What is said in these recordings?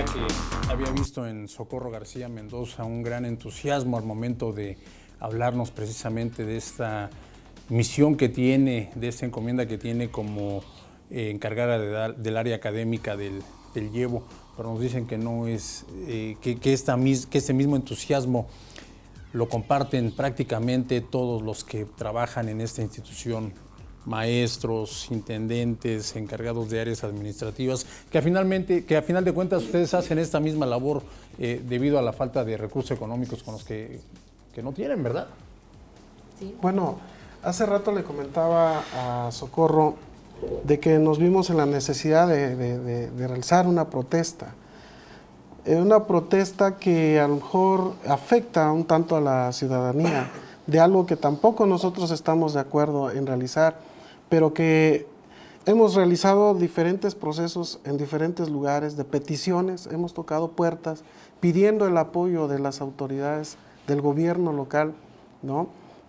que había visto en Socorro García Mendoza un gran entusiasmo al momento de hablarnos precisamente de esta misión que tiene, de esta encomienda que tiene como eh, encargada del área académica del, Llevo, pero nos dicen que no es, eh, que este mismo entusiasmo lo comparten prácticamente todos los que trabajan en esta institución maestros, intendentes, encargados de áreas administrativas, que a, finalmente, que a final de cuentas ustedes hacen esta misma labor eh, debido a la falta de recursos económicos con los que, no tienen, ¿verdad? Bueno, hace rato le comentaba a Socorro de que nos vimos en la necesidad de, realizar una protesta. Eh, una protesta que a lo mejor afecta un tanto a la ciudadanía, de algo que tampoco nosotros estamos de acuerdo en realizar pero que hemos realizado diferentes procesos en diferentes lugares de peticiones, hemos tocado puertas pidiendo el apoyo de las autoridades del gobierno local,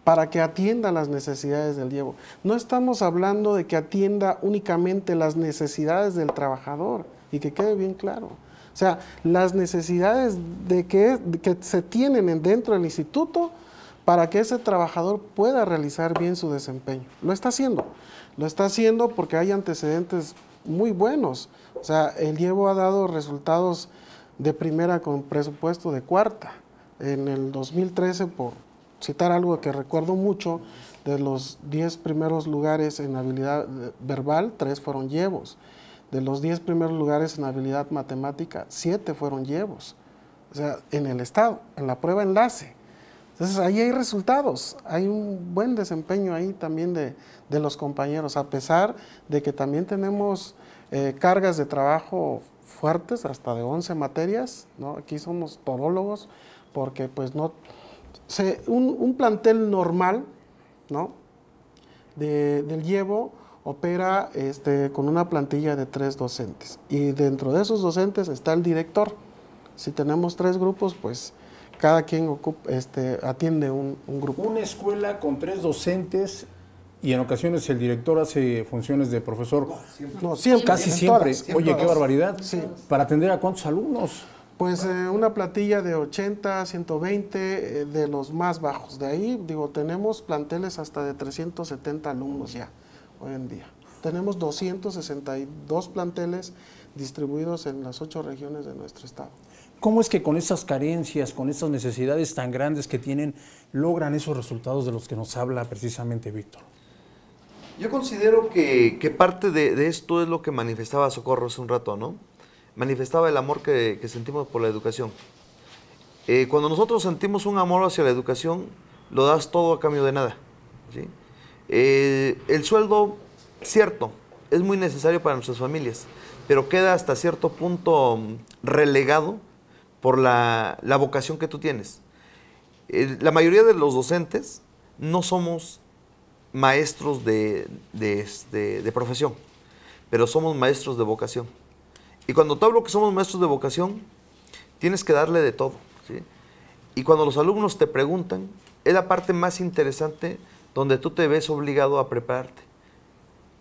para que atienda las necesidades del Diego. No estamos hablando de que atienda únicamente las necesidades del trabajador, y que quede bien claro. O sea, las necesidades de que, que se tienen dentro del instituto para que ese trabajador pueda realizar bien su desempeño. Lo está haciendo, lo está haciendo porque hay antecedentes muy buenos. O sea, el Llevo ha dado resultados de primera con presupuesto de cuarta. En el 2013, por citar algo que recuerdo mucho, de los 10 primeros lugares en habilidad verbal, 3 fueron llevos. De los 10 primeros lugares en habilidad matemática, 7 fueron llevos. O sea, en el Estado, en la prueba enlace. Entonces ahí hay resultados, hay un buen desempeño ahí también de, los compañeros, a pesar de que también tenemos eh, cargas de trabajo fuertes, hasta de 11 materias, ¿no? aquí somos torólogos, porque pues no, un, plantel normal ¿no? del llevo opera este, con una plantilla de tres docentes y dentro de esos docentes está el director. Si tenemos tres grupos, pues cada quien ocupa, este, atiende un, grupo. Una escuela con tres docentes y en ocasiones el director hace funciones de profesor. Casi siempre. Oye, qué barbaridad. ¿Para atender a cuántos alumnos? Pues eh, una platilla de 80, 120 eh, de los más bajos. De ahí, digo, tenemos planteles hasta de 370 alumnos ya hoy en día. Tenemos 262 planteles distribuidos en las ocho regiones de nuestro estado. ¿Cómo es que con esas carencias, con esas necesidades tan grandes que tienen, logran esos resultados de los que nos habla precisamente Víctor? Yo considero que, parte de, esto es lo que manifestaba Socorro hace un rato, ¿no? Manifestaba el amor que, sentimos por la educación. Eh, cuando nosotros sentimos un amor hacia la educación, lo das todo a cambio de nada. Eh, el sueldo, cierto, es muy necesario para nuestras familias, pero queda hasta cierto punto relegado por la, vocación que tú tienes. Eh, la mayoría de los docentes no somos maestros este, de, profesión, pero somos maestros de vocación. Y cuando te hablo que somos maestros de vocación, tienes que darle de todo. Y cuando los alumnos te preguntan, es la parte más interesante donde tú te ves obligado a prepararte.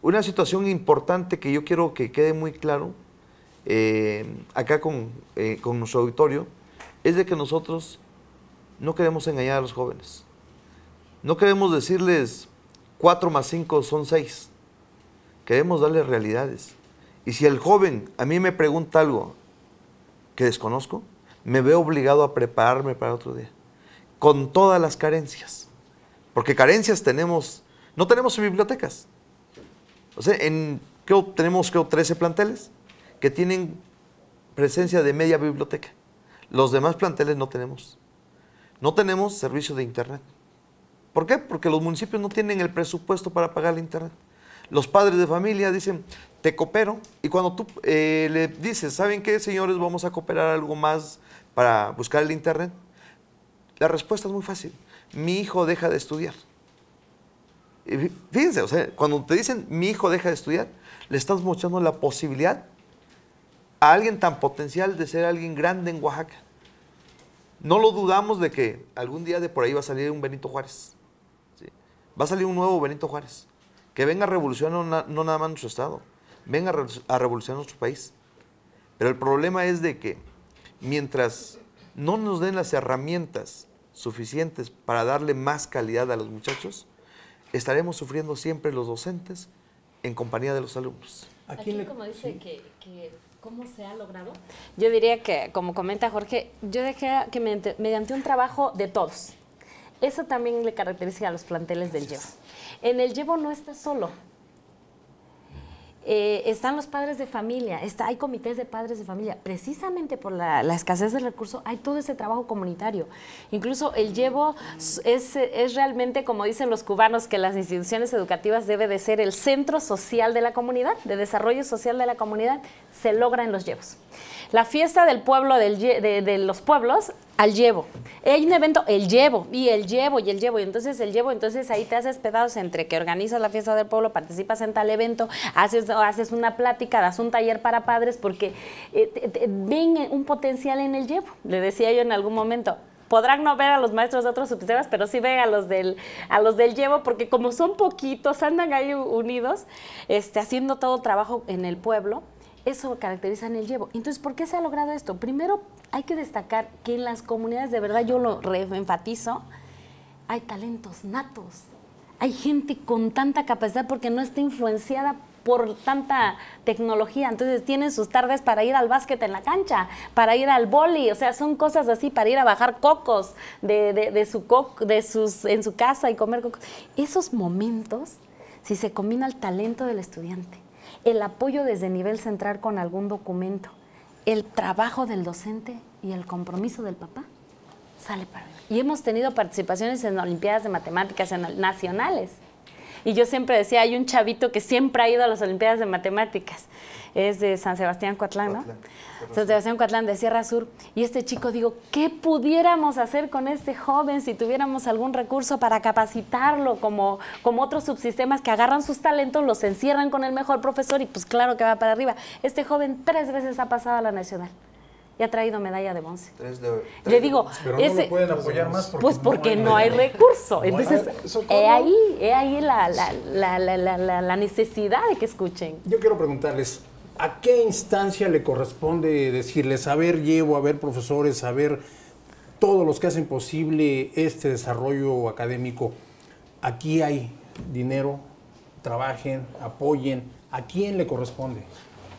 Una situación importante que yo quiero que quede muy claro eh, acá con, eh, con nuestro auditorio es de que nosotros no queremos engañar a los jóvenes. No queremos decirles 4 más 5 son 6. Queremos darles realidades. Y si el joven a mí me pregunta algo que desconozco, me veo obligado a prepararme para otro día. Con todas las carencias. Porque carencias tenemos, no tenemos bibliotecas. O sea, en, tenemos que 13 planteles que tienen presencia de media biblioteca. Los demás planteles no tenemos. No tenemos servicio de Internet. ¿Por qué? Porque los municipios no tienen el presupuesto para pagar el Internet. Los padres de familia dicen, te coopero. Y cuando tú eh, le dices, ¿saben qué, señores? Vamos a cooperar algo más para buscar el Internet. La respuesta es muy fácil. Mi hijo deja de estudiar. fíjense, o sea, cuando te dicen mi hijo deja de estudiar, le estás mostrando la posibilidad a alguien tan potencial de ser alguien grande en Oaxaca. No lo dudamos de que algún día de por ahí va a salir un Benito Juárez. Va a salir un nuevo Benito Juárez. Que venga a revolucionar no, nada más nuestro Estado, venga a revolucionar nuestro país. Pero el problema es de que mientras no nos den las herramientas suficientes para darle más calidad a los muchachos, estaremos sufriendo siempre los docentes en compañía de los alumnos. Aquí, como dice que ¿Cómo se ha logrado? Yo diría que, como comenta Jorge, yo dejé que mediante, un trabajo de todos. Eso también le caracteriza a los planteles del Llevo. En el Llevo no está solo. Eh, están los padres de familia, está, hay comités de padres de familia. Precisamente por la, escasez de recursos hay todo ese trabajo comunitario. Incluso el llevo es, realmente, como dicen los cubanos, que las instituciones educativas debe de ser el centro social de la comunidad, de desarrollo social de la comunidad, se logra en los llevos. La fiesta del pueblo de los pueblos al llevo. Hay un evento, el llevo, y el llevo, y el llevo, y entonces el llevo, entonces ahí te haces pedazos entre que organizas la fiesta del pueblo, participas en tal evento, haces, haces una plática, das un taller para padres, porque eh, ven un potencial en el llevo. Le decía yo en algún momento, podrán no ver a los maestros de otros subsistemas, pero sí ven a los del, a los del llevo, porque como son poquitos, andan ahí unidos, este, haciendo todo trabajo en el pueblo, eso caracteriza en el llevo. Entonces, ¿por qué se ha logrado esto? Primero, hay que destacar que en las comunidades, de verdad yo lo reenfatizo, hay talentos natos. Hay gente con tanta capacidad porque no está influenciada por tanta tecnología. Entonces tienen sus tardes para ir al básquet en la cancha, para ir al boli, o sea, son cosas así, para ir a bajar cocos de, su de sus, en su casa y comer cocos. Esos momentos, si se combina el talento del estudiante, el apoyo desde nivel central con algún documento, el trabajo del docente y el compromiso del papá sale para mí. Y hemos tenido participaciones en Olimpiadas de Matemáticas nacionales y yo siempre decía, hay un chavito que siempre ha ido a las Olimpiadas de Matemáticas. Es de San Sebastián Coatlán, ¿no? San Sebastián Coatlán de Sierra Sur. Y este chico digo, ¿qué pudiéramos hacer con este joven si tuviéramos algún recurso para capacitarlo como, como otros subsistemas que agarran sus talentos, los encierran con el mejor profesor y pues claro que va para arriba. Este joven tres veces ha pasado a la nacional ha traído medalla de once. Le digo, pero no pueden apoyar más porque pues porque no hay, recurso. Entonces, he ahí, ahí la, la necesidad de que escuchen. Yo quiero preguntarles, ¿a qué instancia le corresponde decirles, a ver, llevo, a ver, profesores, a ver, todos los que hacen posible este desarrollo académico? Aquí hay dinero, trabajen, apoyen. ¿A quién le corresponde?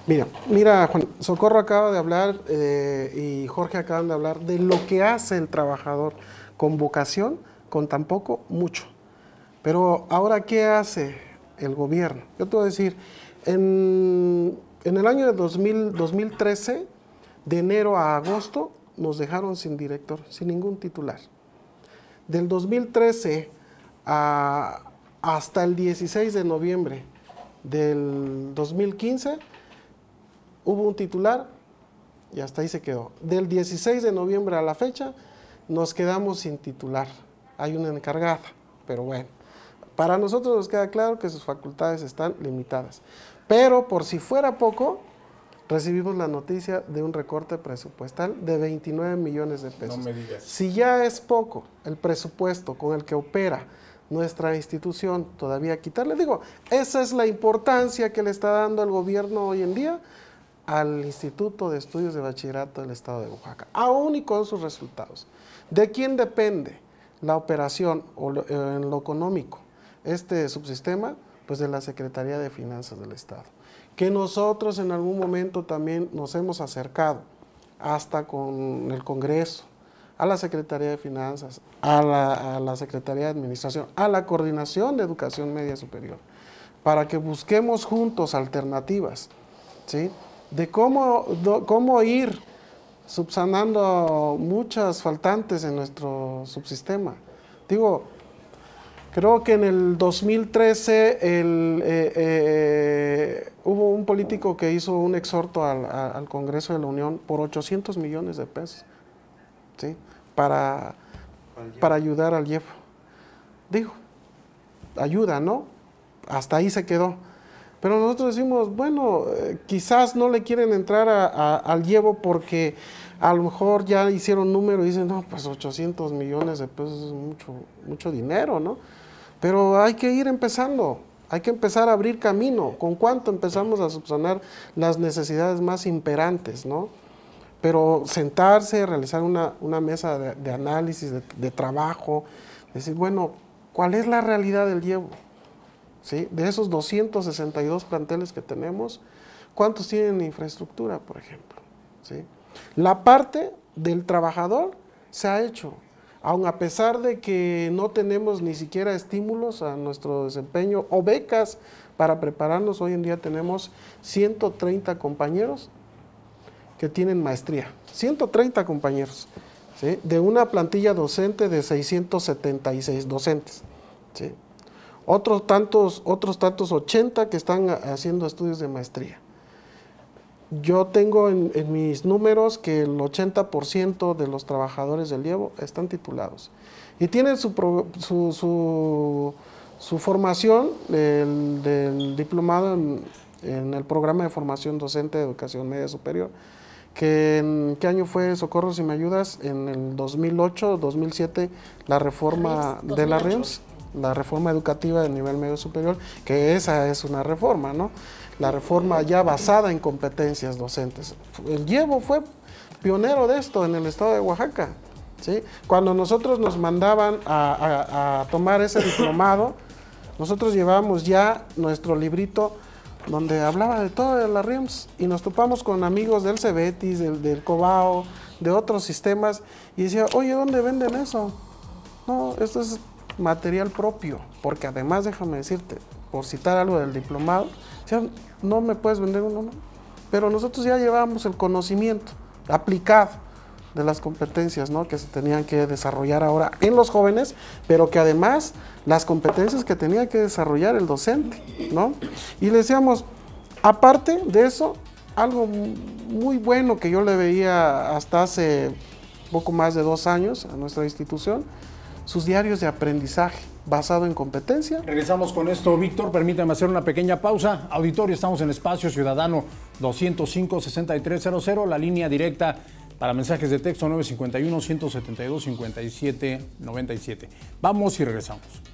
Mira, mira, Juan, Socorro acaba de hablar eh, y Jorge acaban de hablar de lo que hace el trabajador con vocación, con tampoco mucho. Pero ahora, ¿qué hace el gobierno? Yo te voy a decir, en, el año de 2013, de enero a agosto, nos dejaron sin director, sin ningún titular. Del 2013 hasta el 16 de noviembre del 2015, hubo un titular y hasta ahí se quedó. Del 16 de noviembre a la fecha nos quedamos sin titular. Hay una encargada, pero bueno. Para nosotros nos queda claro que sus facultades están limitadas. Pero por si fuera poco, recibimos la noticia de un recorte presupuestal de 29 millones de pesos. No me digas. Si ya es poco el presupuesto con el que opera nuestra institución, todavía quitarle, digo, esa es la importancia que le está dando el gobierno hoy en día al Instituto de Estudios de Bachillerato del Estado de Oaxaca, aún y con sus resultados. ¿De quién depende la operación eh, en lo económico este subsistema? Pues de la Secretaría de Finanzas del Estado, que nosotros en algún momento también nos hemos acercado hasta con el Congreso, a la Secretaría de Finanzas, a la, a la Secretaría de Administración, a la Coordinación de Educación Media Superior, para que busquemos juntos alternativas, ¿sí?, de cómo, cómo ir subsanando muchas faltantes en nuestro subsistema. Digo, creo que en el 2013 el, eh, eh, hubo un político que hizo un exhorto al, Congreso de la Unión por 800 millones de pesos para, para ayudar al IEF. Digo, ayuda, ¿no? Hasta ahí se quedó. Pero nosotros decimos, bueno, eh, quizás no le quieren entrar al llevo porque a lo mejor ya hicieron número y dicen, no, pues 800 millones de pesos es mucho, mucho dinero, ¿no? Pero hay que ir empezando, hay que empezar a abrir camino. ¿Con cuánto empezamos a subsanar las necesidades más imperantes, ¿no? Pero sentarse, realizar una, una mesa de, análisis, de, trabajo, decir, bueno, ¿cuál es la realidad del llevo? De esos 262 planteles que tenemos, ¿cuántos tienen infraestructura, por ejemplo? La parte del trabajador se ha hecho, aun a pesar de que no tenemos ni siquiera estímulos a nuestro desempeño o becas para prepararnos, hoy en día tenemos 130 compañeros que tienen maestría, 130 compañeros, de una plantilla docente de 676 docentes otros tantos, otros tantos 80 que están haciendo estudios de maestría. Yo tengo en, mis números que el 80% de los trabajadores del Lievo están titulados y tienen su, formación el diplomado en, el programa de formación docente de educación media superior. Que en, ¿Qué año fue Socorro y me ayudas? En el 2008, 2007, la reforma de la REMS la reforma educativa del nivel medio superior, que esa es una reforma, ¿no? La reforma ya basada en competencias docentes. El Llevo fue pionero de esto en el estado de Oaxaca, ¿sí? Cuando nosotros nos mandaban a, tomar ese diplomado, nosotros llevábamos ya nuestro librito donde hablaba de todo de la RIMS y nos topamos con amigos del Cebetis, del, del Cobao, de otros sistemas y decía, oye, ¿dónde venden eso? No, esto es material propio, porque además déjame decirte, por citar algo del diplomado, no me puedes vender uno, no. Pero nosotros ya llevábamos el conocimiento aplicado de las competencias ¿no? que se tenían que desarrollar ahora en los jóvenes, pero que además las competencias que tenía que desarrollar el docente. ¿no? Y le decíamos, aparte de eso, algo muy bueno que yo le veía hasta hace poco más de dos años a nuestra institución, sus diarios de aprendizaje basado en competencia. Regresamos con esto, Víctor. Permítame hacer una pequeña pausa. Auditorio, estamos en Espacio Ciudadano 205-6300, la línea directa para mensajes de texto 951-172-5797. Vamos y regresamos.